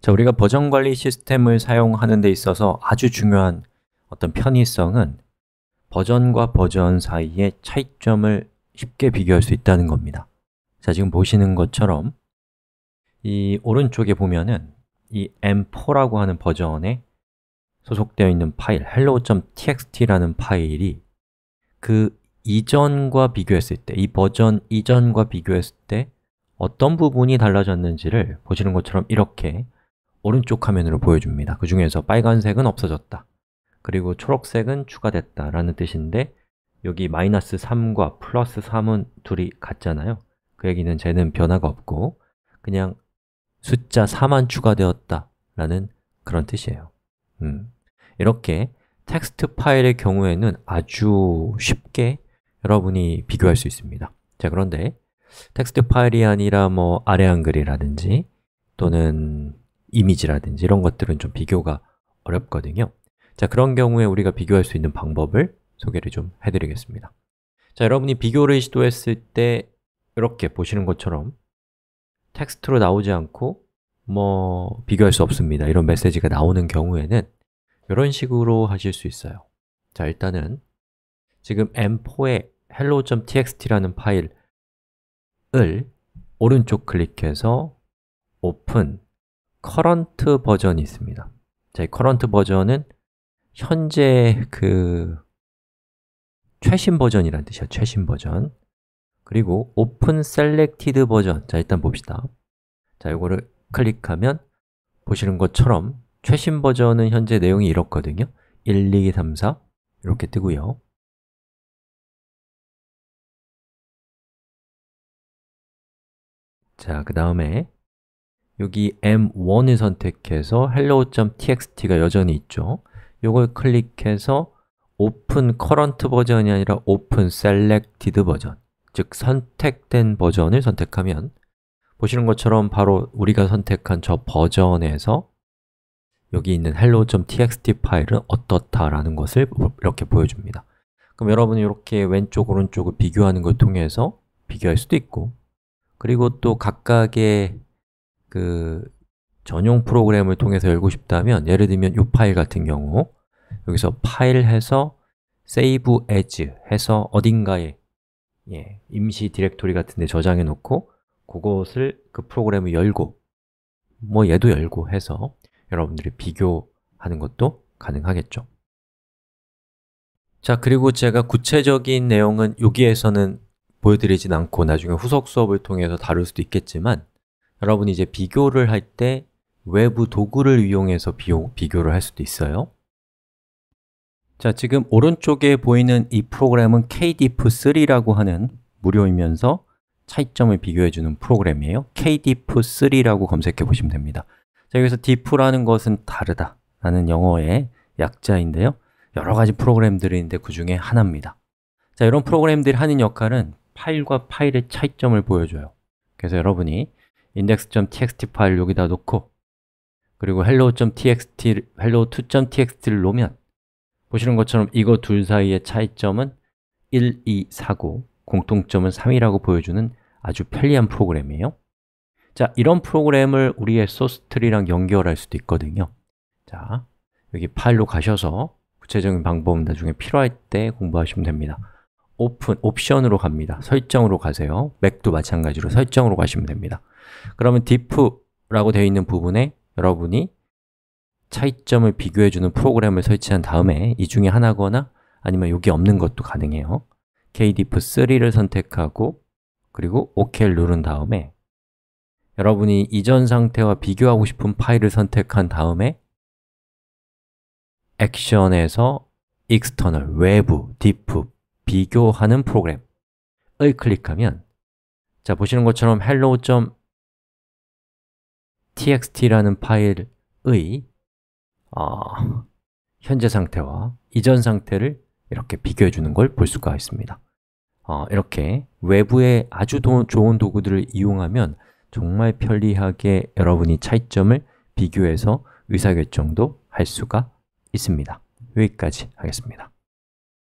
자, 우리가 버전 관리 시스템을 사용하는 데 있어서 아주 중요한 어떤 편의성은 버전과 버전 사이의 차이점을 쉽게 비교할 수 있다는 겁니다 자, 지금 보시는 것처럼 이 오른쪽에 보면은 이 m4라고 하는 버전에 소속되어 있는 파일 hello.txt라는 파일이 그 이전과 비교했을 때, 이 버전 이전과 비교했을 때 어떤 부분이 달라졌는지를 보시는 것처럼 이렇게 오른쪽 화면으로 보여줍니다 그 중에서 빨간색은 없어졌다 그리고 초록색은 추가됐다 라는 뜻인데 여기 마이너스 3과 플러스 3은 둘이 같잖아요 그 얘기는 쟤는 변화가 없고 그냥 숫자 4만 추가되었다 라는 그런 뜻이에요 음. 이렇게 텍스트 파일의 경우에는 아주 쉽게 여러분이 비교할 수 있습니다 자 그런데 텍스트 파일이 아니라 뭐 아래 한글이라든지 또는 이미지라든지 이런 것들은 좀 비교가 어렵거든요 자 그런 경우에 우리가 비교할 수 있는 방법을 소개를 좀 해드리겠습니다 자 여러분이 비교를 시도했을 때 이렇게 보시는 것처럼 텍스트로 나오지 않고 뭐 비교할 수 없습니다 이런 메시지가 나오는 경우에는 이런 식으로 하실 수 있어요 자 일단은 지금 m4의 hello.txt라는 파일을 오른쪽 클릭해서 open 커런트 버전이 있습니다. 자, 이 커런트 버전은 현재 그 최신 버전이란 뜻이야. 최신 버전. 그리고 오픈 셀렉티드 버전. 자, 일단 봅시다. 자, 이거를 클릭하면 보시는 것처럼 최신 버전은 현재 내용이 이렇거든요. 1, 2, 3, 4 이렇게 뜨고요. 자, 그 다음에 여기 m1을 선택해서 hello.txt가 여전히 있죠 이걸 클릭해서 open current 버전이 아니라 open selected 버전 즉 선택된 버전을 선택하면 보시는 것처럼 바로 우리가 선택한 저 버전에서 여기 있는 hello.txt 파일은 어떻다라는 것을 이렇게 보여줍니다 그럼 여러분이 이렇게 왼쪽, 오른쪽을 비교하는 걸 통해서 비교할 수도 있고 그리고 또 각각의 그 전용 프로그램을 통해서 열고 싶다면 예를 들면 이 파일 같은 경우 여기서 파일 해서 save as 해서 어딘가에 예, 임시 디렉토리 같은 데 저장해 놓고 그것을 그 프로그램을 열고 뭐 얘도 열고 해서 여러분들이 비교하는 것도 가능하겠죠 자, 그리고 제가 구체적인 내용은 여기에서는 보여드리진 않고 나중에 후속 수업을 통해서 다룰 수도 있겠지만 여러분이 이제 비교를 할 때 외부 도구를 이용해서 비교, 비교를 할 수도 있어요 자, 지금 오른쪽에 보이는 이 프로그램은 KDIF3라고 하는 무료이면서 차이점을 비교해주는 프로그램이에요 KDIF3라고 검색해 보시면 됩니다 자, 여기서 diff라는 것은 다르다 라는 영어의 약자인데요 여러 가지 프로그램들이 있는데 그 중에 하나입니다 자, 이런 프로그램들이 하는 역할은 파일과 파일의 차이점을 보여줘요 그래서 여러분이 index.txt 파일 여기다 놓고 그리고 hello.txt, hello2.txt를 놓으면 보시는 것처럼 이거 둘 사이의 차이점은 1, 2, 4고 공통점은 3이라고 보여주는 아주 편리한 프로그램이에요 자, 이런 프로그램을 우리의 소스트리랑 연결할 수도 있거든요 자, 여기 파일로 가셔서 구체적인 방법은 나중에 필요할 때 공부하시면 됩니다 오픈, 옵션으로 갑니다 설정으로 가세요 맥도 마찬가지로 설정으로 가시면 됩니다 그러면 diff라고 되어 있는 부분에 여러분이 차이점을 비교해주는 프로그램을 설치한 다음에 이 중에 하나거나 아니면 여기 없는 것도 가능해요 kdiff3를 선택하고 그리고 OK를 누른 다음에 여러분이 이전 상태와 비교하고 싶은 파일을 선택한 다음에 액션에서 external, 외부, diff, 비교하는 프로그램을 클릭하면 자, 보시는 것처럼 hello. txt라는 파일의 어, 현재 상태와 이전 상태를 이렇게 비교해 주는 걸 볼 수가 있습니다 어, 이렇게 외부의 아주 도, 좋은 도구들을 이용하면 정말 편리하게 여러분이 차이점을 비교해서 의사결정도 할 수가 있습니다 여기까지 하겠습니다